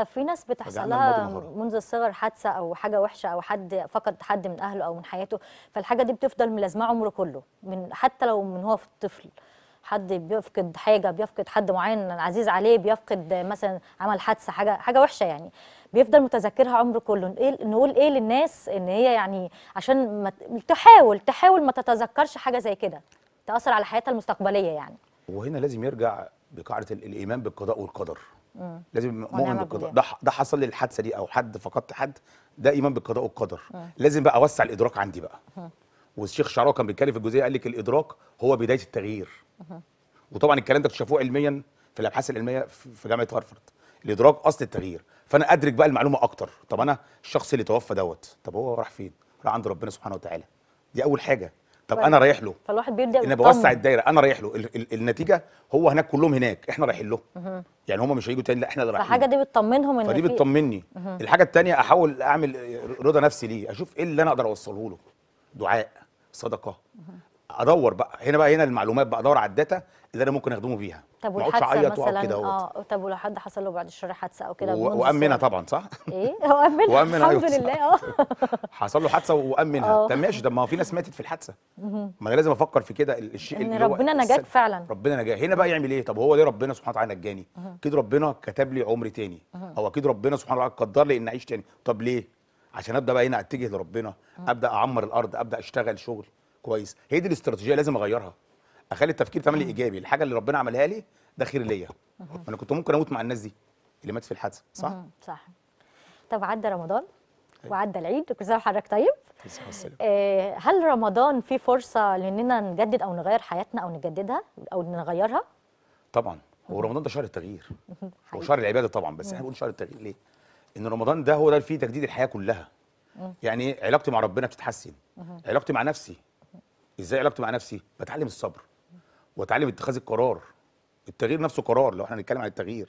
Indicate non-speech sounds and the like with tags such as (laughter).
طب في ناس بتحصل لها منذ الصغر حادثه او حاجه وحشه او حد فقد حد من اهله او من حياته فالحاجه دي بتفضل ملازمه عمره كله من حتى لو من هو في الطفل حد بيفقد حاجه بيفقد حد معين عزيز عليه بيفقد مثلا عمل حادثه حاجه حاجه وحشه يعني بيفضل متذكرها عمره كله إيه، نقول ايه للناس ان هي يعني عشان ما تحاول تحاول ما تتذكرش حاجه زي كده تاثر على حياتها المستقبليه يعني وهنا لازم يرجع بقاعده الايمان بالقضاء والقدر مم. لازم مؤمن بالقضاء ده ده حصل لي الحادثه دي او حد فقدت حد ده ايمان بالقضاء والقدر مم. لازم بقى اوسع الادراك عندي بقى مم. والشيخ شعراوي كان بيتكلم في الجزئيه قال لك الادراك هو بدايه التغيير مم. وطبعا الكلام ده اكتشفوه علميا في الابحاث العلميه في جامعه هارفرد الادراك اصل التغيير فانا ادرك بقى المعلومه اكتر طب انا الشخص اللي توفى دوت طب هو راح فين راح عند ربنا سبحانه وتعالى دي اول حاجه طب انا رايح له فالواحد بيبدا انا بوسع الدايره انا رايح له ال ال النتيجه هو هناك كلهم هناك احنا رايحين له يعني هم مش هيجوا تاني لا احنا اللي رايحين فالحاجه دي بتطمنهم ان فدي بتطمني الحاجه الثانيه احاول اعمل آه، رضا نفسي ليه اشوف ايه اللي انا اقدر اوصله له دعاء صدقه ادور بقى هنا بقى هنا المعلومات بقى ادور على الداتا اللي انا ممكن اخدمه بيها طب والحادثه مثلا اه طب ولو حد حصل له بعد الشر حادثه او كده وامنها طبعا صح؟ ايه (laughs) وامنها (laughs) وأمنها أيوة، الحمد لله اه (laughs) حصل له حادثه وامنها آه. طب ماشي طب ما هو في ناس ماتت في الحادثه ما انا لازم افكر في كده الشيء ان ربنا نجاك فعلا ربنا نجاك هنا بقى يعمل ايه؟ طب هو ليه ربنا سبحانه وتعالى نجاني؟ اكيد ربنا كتب لي عمر تاني هو اكيد ربنا سبحانه وتعالى قدر لي ان اعيش تاني طب ليه؟ عشان ابدا بقى هنا اتجه لربنا ابدا اعمر الارض ابدا اشتغل شغل كويس هي دي الاستراتيجيه لازم اغيرها اخلي التفكير تملي ايجابي الحاجه اللي ربنا عملها لي ده خير ليا انا كنت ممكن اموت مع الناس دي اللي مات في الحادثه صح صح طب عدى رمضان أيوه. وعدى العيد كل سنه وحضرتك طيب آه، هل رمضان في فرصه لاننا نجدد او نغير حياتنا او نجددها او نغيرها طبعا هو رمضان ده شهر التغيير وشهر العباده طبعا بس احنا بنقول شهر التغيير ليه ان رمضان ده هو ده فيه تجديد الحياه كلها يعني علاقتي مع ربنا بتتحسن علاقتي مع نفسي ازاي علاقتي مع نفسي بتعلم الصبر وتعلم اتخاذ القرار التغيير نفسه قرار لو احنا بنتكلم عن التغيير